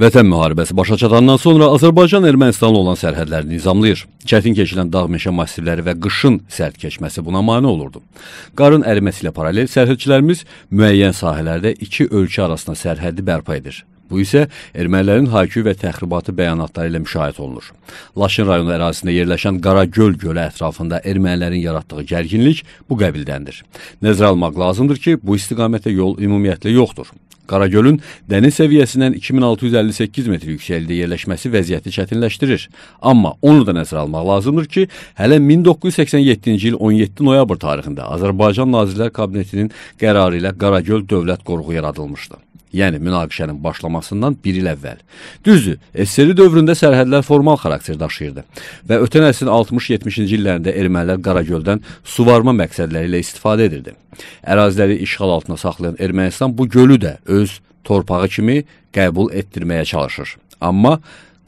Vətən müharibəsi başa çatandan sonra Azərbaycan Ermənistanla olan sərhədləri nizamlayır. Çətin keçilən dağ meşə massivləri və qışın sərt keçməsi buna mane olurdu. Qarın əriməsi ilə paralel sərhədçilərimiz müəyyən sahələrdə iki ölkə arasında sərhədi bərpa edir. Bu isə ermənilərin hayküyü və təxribatı bəyanatları ilə müşahidə olunur. Laçın rayonu ərazisində yerləşən Qaragöl gölü ətrafında ermənilərin yaratdığı gərginlik bu qəbildəndir. Nəzərə almaq lazımdır ki, bu istiqamətdə yol ümumiyyətlə yoxdur. Qaragölün dəniz səviyyəsindən 2658 metr yüksəklikdə yerləşməsi vəziyyəti çətinləşdirir. Amma onu da nəzərə almaq lazımdır ki, hələ 1987-ci il 17 noyabr tarixində Azərbaycan Nazirlər Kabinetinin qərarı ilə Qaragöl dövlət qorğu yaradılmışdı yəni münaqişənin başlamasından bir il əvvəl. Düzdür, SSRİ dövründə sərhədlər formal xarakter daşıyırdı və ötən əsrin 60-70-ci illərində ermənilər Qaragöldən suvarma məqsədləri ilə istifadə edirdi. Əraziləri işğal altına saxlayan Ermənistan bu gölü də öz torpağı kimi qəbul etdirməyə çalışır. Amma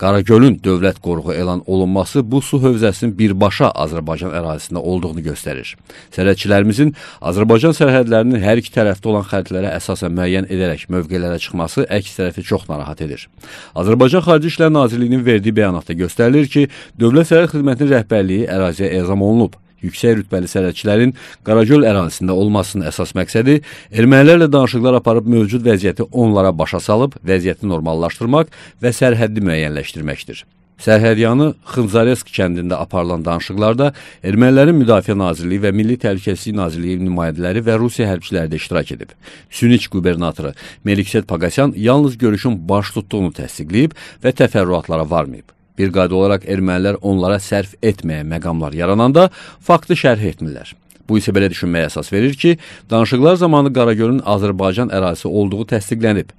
Qaragölün dövlət qoruğu elan olunması bu su hövzəsinin birbaşa Azərbaycan ərazisində olduğunu göstərir. Sərhədçilərimizin Azərbaycan sərhədlərinin hər iki tərəfdə olan xəritlərə əsasən müəyyən edərək mövqelərə çıxması əks tərəfi çox narahat edir. Azərbaycan Xarici İşlər Nazirliyinin verdiyi bəyanatda göstərilir ki, Dövlət Sərhəd Xidmətinin rəhbərliyi əraziyə ezam olunub yüksək rütbəli sərhədçilərin Qaragöl ərazisində olmasının əsas məqsədi ermənilərlə danışıqlar aparıb mövcud vəziyyəti onlara başa salıb vəziyyəti normallaşdırmaq və sərhəddi müəyyənləşdirməkdir. Sərhədyanı Xınzaresk kəndində aparılan danışıqlarda Ermənilərin Müdafiə Nazirliyi və Milli Təhlükəsizlik Nazirliyi nümayəndələri və Rusiya hərbçiləri də iştirak edib. Süniç qubernatoru Melikset Pagasyan yalnız görüşün baş tutduğunu təsdiqləyib və təfərrüatlara varmayıb. Bir qayda olaraq ermənilər onlara sərf etməyə məqamlar yarananda faktı şərh etmirlər. Bu isə belə düşünməyə əsas verir ki, danışıqlar zamanı Qaragölün Azərbaycan ərazisi olduğu təsdiqlənib.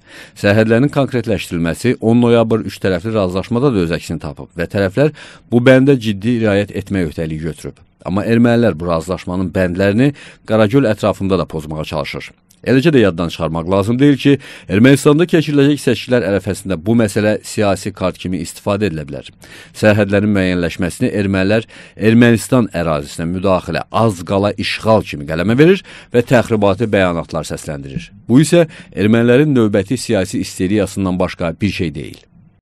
Sərhədlərin konkretləşdirilməsi 10 noyabr 3 tərəfli razılaşmada da öz əksini tapıb və tərəflər bu bəndə ciddi riayət etmək öhdəliyi götürüb. Amma ermənilər bu razılaşmanın bəndlərini Qaragöl ətrafında da pozmağa çalışır. Eləcə də yaddan çıxarmaq lazım deyil ki, Ermənistanda keçiriləcək seçkilər ərəfəsində bu məsələ siyasi kart kimi istifadə edilə bilər. Sərhədlərin müəyyənləşməsini ermənilər Ermənistan ərazisinə müdaxilə, az qala işğal kimi qələmə verir və təxribatı bəyanatlar səsləndirir. Bu isə ermənilərin növbəti siyasi isteriyasından başqa bir şey deyil.